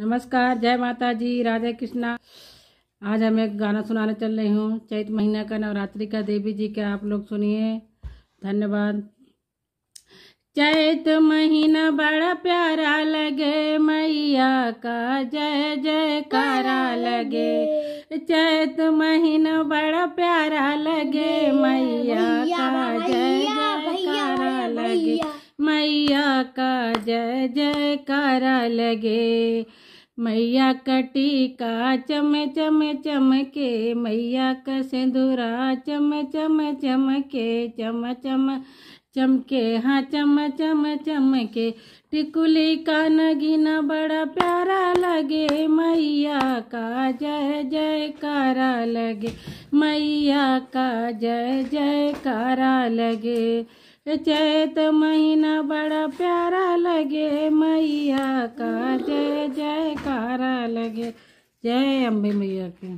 नमस्कार जय माता जी राधे कृष्णा आज हम एक गाना सुनाने चल रही हूँ चैत महीना का नवरात्रि का देवी जी का आप लोग सुनिए धन्यवाद चैत महीना बड़ा प्यारा लगे मैया का जय जयकारा लगे चैत महीना बड़ा प्यारा लगे मैया का जय जयकारा लगे मैया का जय जयकारा लगे मैया का टीका चम चम चमके मैया का सिंदूरा चम चम चमके चम चम चमके हाँ चम चम चमके टिकुली का नगीना बड़ा प्यारा लगे मैया का जय जयकारा लगे मैया का जय जयकारा लगे चैत महीना बड़ा प्यारा लगे मैया का जय अलग है जय अम्बे मैया की